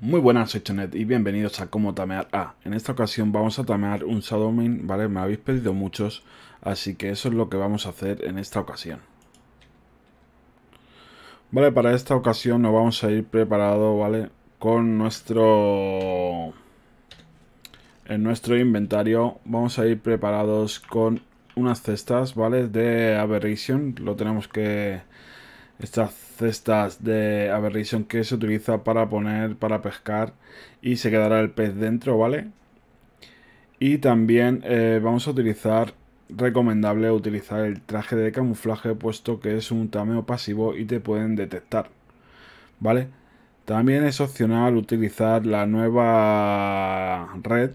Muy buenas, soy Chonet y bienvenidos a Cómo Tamear A. Ah, en esta ocasión vamos a tamear un Shadowmane, ¿vale? Me habéis pedido muchos, así que eso es lo que vamos a hacer en esta ocasión. Vale, para esta ocasión nos vamos a ir preparado, ¿vale? Con nuestro... En nuestro inventario vamos a ir preparados con unas cestas, ¿vale? De Aberration, lo tenemos que estas cestas de aberration que se utiliza para poner, para pescar y se quedará el pez dentro, ¿vale? Y también eh, vamos a utilizar, recomendable utilizar el traje de camuflaje puesto que es un tameo pasivo y te pueden detectar, ¿vale? También es opcional utilizar la nueva red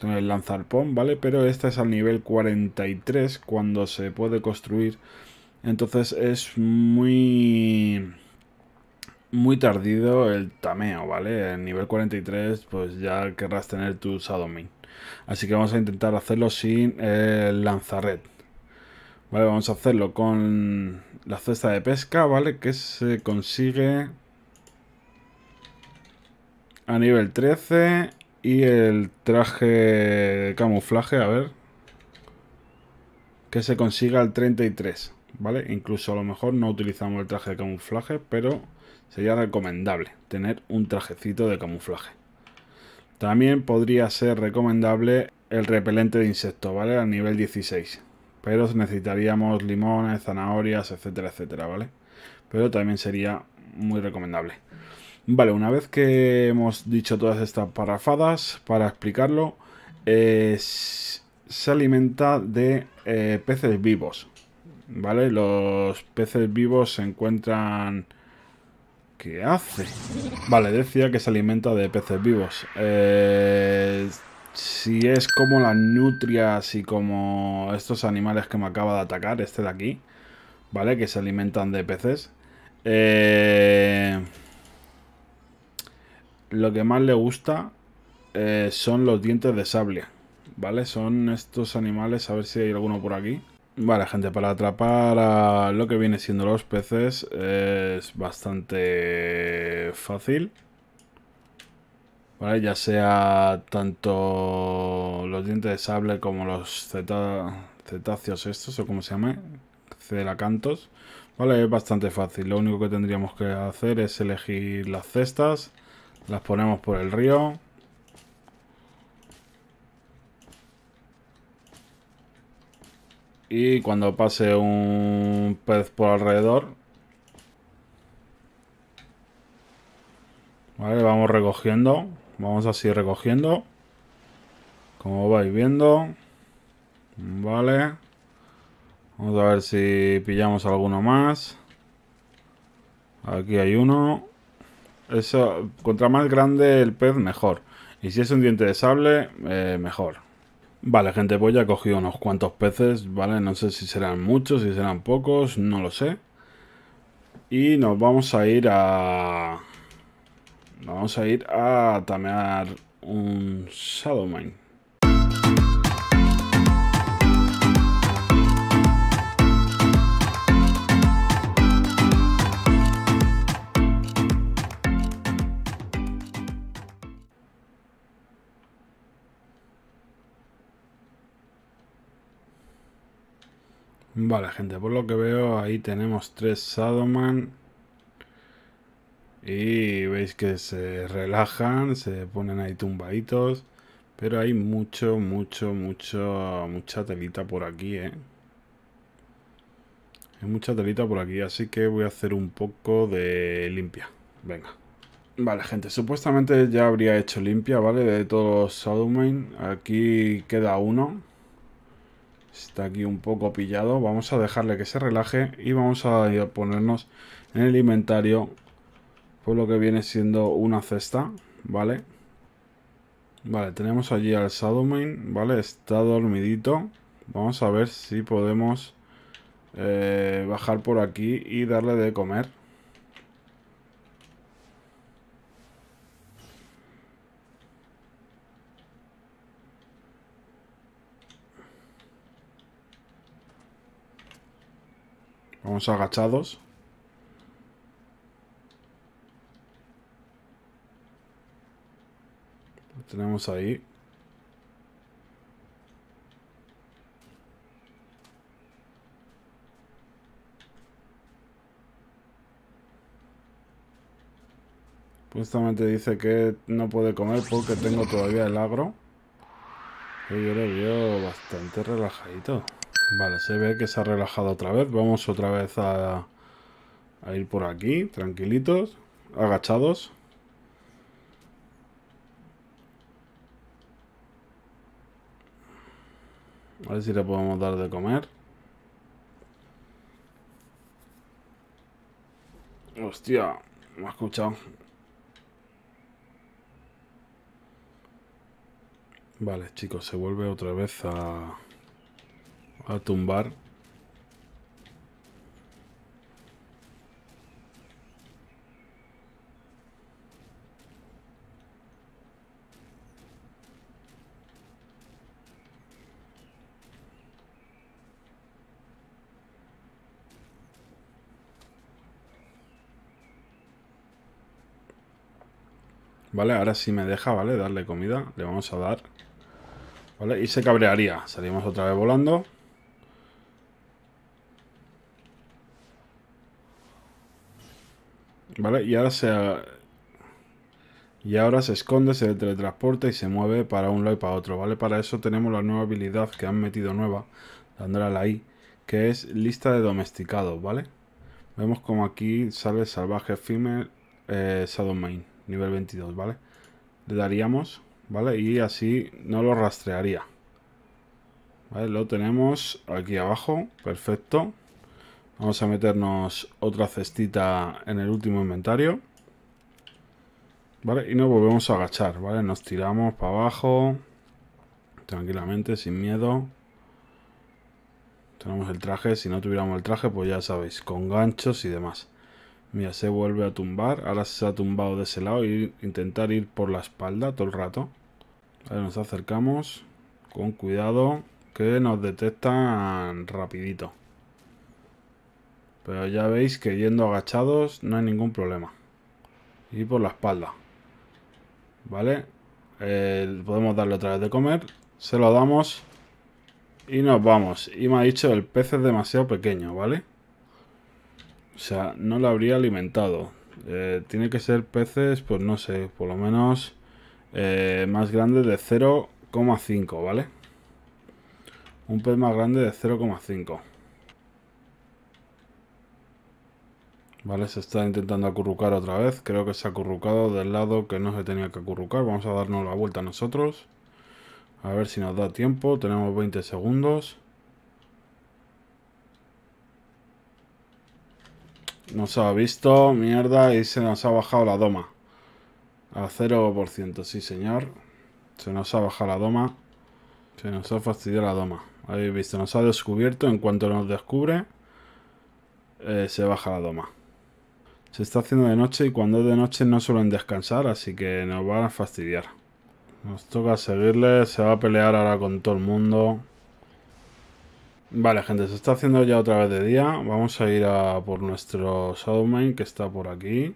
con el lanzarpón, ¿vale? Pero esta es al nivel 43 cuando se puede construir entonces es muy muy tardido el tameo, ¿vale? En nivel 43 pues ya querrás tener tu Sadomin. Así que vamos a intentar hacerlo sin el lanzared. Vale, vamos a hacerlo con la cesta de pesca, ¿vale? Que se consigue a nivel 13 y el traje de camuflaje, a ver. Que se consiga al 33. ¿vale? Incluso a lo mejor no utilizamos el traje de camuflaje, pero sería recomendable tener un trajecito de camuflaje. También podría ser recomendable el repelente de insectos, ¿vale? A nivel 16. Pero necesitaríamos limones, zanahorias, etcétera, etcétera, ¿vale? Pero también sería muy recomendable. Vale, una vez que hemos dicho todas estas parrafadas, para explicarlo, eh, se alimenta de eh, peces vivos, ¿Vale? Los peces vivos se encuentran... ¿Qué hace? Vale, decía que se alimenta de peces vivos. Eh, si es como las nutrias y como estos animales que me acaba de atacar, este de aquí, ¿vale? Que se alimentan de peces. Eh, lo que más le gusta eh, son los dientes de sable, ¿vale? Son estos animales, a ver si hay alguno por aquí. Vale, gente, para atrapar a lo que viene siendo los peces es bastante fácil. Vale, ya sea tanto los dientes de sable como los cetáceos estos, o como se llame. celacantos. Vale, es bastante fácil. Lo único que tendríamos que hacer es elegir las cestas. Las ponemos por el río. Y cuando pase un pez por alrededor... Vale, vamos recogiendo. Vamos así recogiendo. Como vais viendo. Vale. Vamos a ver si pillamos alguno más. Aquí hay uno. Eso, contra más grande el pez, mejor. Y si es un diente de sable, eh, mejor. Vale, gente, pues ya he cogido unos cuantos peces, ¿vale? No sé si serán muchos, si serán pocos, no lo sé. Y nos vamos a ir a... Nos vamos a ir a tamear un Shadowmine. Vale, gente, por lo que veo, ahí tenemos tres Sadoman. Y veis que se relajan, se ponen ahí tumbaditos. Pero hay mucho, mucho, mucho, mucha telita por aquí, ¿eh? Hay mucha telita por aquí, así que voy a hacer un poco de limpia. Venga. Vale, gente, supuestamente ya habría hecho limpia, ¿vale? De todos los Sadoman. Aquí queda uno. Está aquí un poco pillado. Vamos a dejarle que se relaje y vamos a ponernos en el inventario por lo que viene siendo una cesta, ¿vale? Vale, tenemos allí al Sadomain, ¿vale? Está dormidito. Vamos a ver si podemos eh, bajar por aquí y darle de comer. Vamos agachados. Lo tenemos ahí. Justamente dice que no puede comer porque tengo todavía el agro. Y Yo lo veo bastante relajadito. Vale, se ve que se ha relajado otra vez. Vamos otra vez a, ir por aquí, tranquilitos, agachados. A ver si le podemos dar de comer. Hostia, me ha escuchado. Vale, chicos, se vuelve otra vez a a tumbar. Vale, ahora sí me deja, ¿vale? Darle comida. Le vamos a dar. ¿Vale? Y se cabrearía. Salimos otra vez volando. ¿Vale? Y ahora se... Y ahora se esconde, se teletransporta y se mueve para un lado y para otro, ¿vale? Para eso tenemos la nueva habilidad que han metido nueva, dándole a la I, que es lista de domesticados, ¿vale? Vemos como aquí sale salvaje female eh, Sadomain, Main, nivel 22, ¿vale? Le daríamos, ¿vale? Y así no lo rastrearía. ¿Vale? Lo tenemos aquí abajo, perfecto. Vamos a meternos otra cestita en el último inventario. ¿Vale? Y nos volvemos a agachar, ¿vale? Nos tiramos para abajo. Tranquilamente, sin miedo. Tenemos el traje. Si no tuviéramos el traje, pues ya sabéis, con ganchos y demás. Mira, se vuelve a tumbar. Ahora se ha tumbado de ese lado intentar ir por la espalda todo el rato. nos acercamos con cuidado que nos detectan rapidito. Pero ya veis que yendo agachados no hay ningún problema. Y por la espalda. ¿Vale? podemos darle otra vez de comer. Se lo damos. Y nos vamos. Y me ha dicho el pez es demasiado pequeño, ¿vale? O sea, no lo habría alimentado. Eh, tiene que ser peces, pues no sé, por lo menos eh, más grandes de 0,5, ¿vale? Un pez más grande de 0,5. Vale, se está intentando acurrucar otra vez. Creo que se ha acurrucado del lado que no se tenía que acurrucar. Vamos a darnos la vuelta nosotros. A ver si nos da tiempo. Tenemos 20 segundos. Nos ha visto, mierda, y se nos ha bajado la doma. A 0%, sí señor. Se nos ha bajado la doma. Se nos ha fastidiado la doma. Habéis visto, nos ha descubierto. En cuanto nos descubre, eh, se baja la doma. Se está haciendo de noche y cuando es de noche no suelen descansar, así que nos van a fastidiar. Nos toca seguirle, se va a pelear ahora con todo el mundo. Vale, gente, se está haciendo ya otra vez de día. Vamos a ir a por nuestro Shadowman, que está por aquí.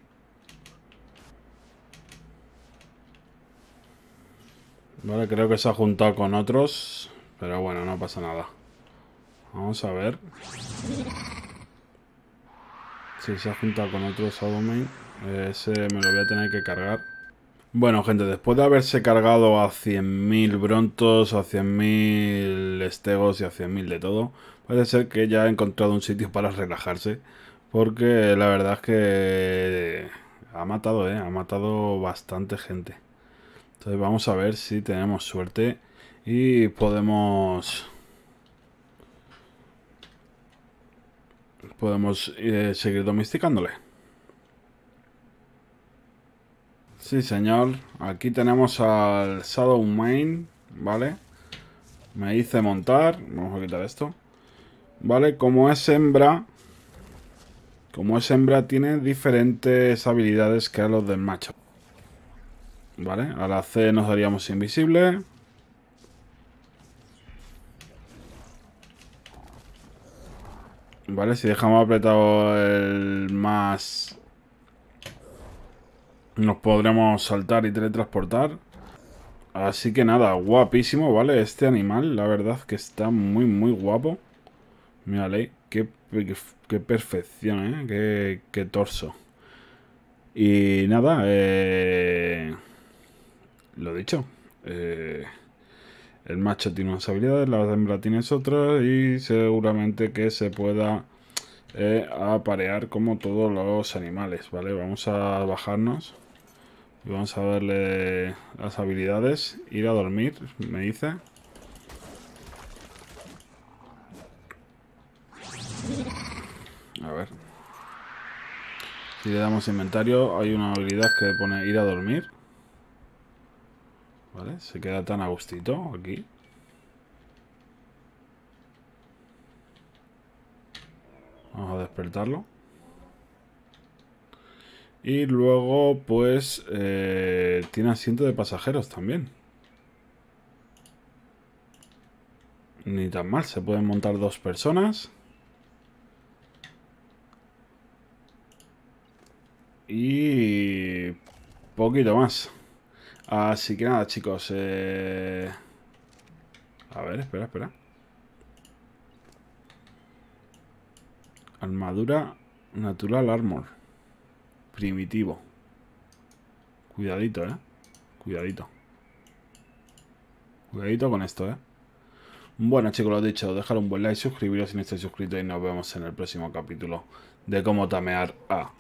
Vale, creo que se ha juntado con otros. Pero bueno, no pasa nada. Vamos a ver. Si se ha juntado con otro subdomain, ese me lo voy a tener que cargar. Bueno, gente, después de haberse cargado a 100.000 brontos, a 100.000 estegos y a 100.000 de todo, parece ser que ya ha encontrado un sitio para relajarse. Porque la verdad es que ha matado, ¿eh? Ha matado bastante gente. Entonces vamos a ver si tenemos suerte y podemos podemos eh, seguir domesticándole. Sí, señor. Aquí tenemos al Shadow Main, ¿vale? Me hice montar. Vamos a quitar esto. ¿Vale? Como es hembra... Como es hembra, tiene diferentes habilidades que a los del macho. ¿Vale? A la C nos daríamos invisible. Vale, si dejamos apretado el más... Nos podremos saltar y teletransportar. Así que nada, guapísimo, ¿vale? Este animal, la verdad que está muy, muy guapo. mira ley qué, qué perfección, ¿eh? Qué, qué, torso. Y nada, eh... Lo dicho. Eh... El macho tiene unas habilidades, la hembra tiene otras y seguramente que se pueda eh, aparear como todos los animales, ¿vale? Vamos a bajarnos y vamos a verle las habilidades. Ir a dormir, me dice. A ver. Si le damos inventario, hay una habilidad que pone ir a dormir. Se queda tan a gustito aquí. Vamos a despertarlo. Y luego, pues, eh, tiene asiento de pasajeros también. Ni tan mal, se pueden montar dos personas. Y... Poquito más. Así que nada, chicos. Eh, a ver, espera, espera. Armadura natural armor. Primitivo. Cuidadito, eh. Cuidadito. Cuidadito con esto, eh. Bueno chicos, lo he dicho, dejar un buen like, suscribiros si no estáis suscritos y nos vemos en el próximo capítulo de cómo tamear a...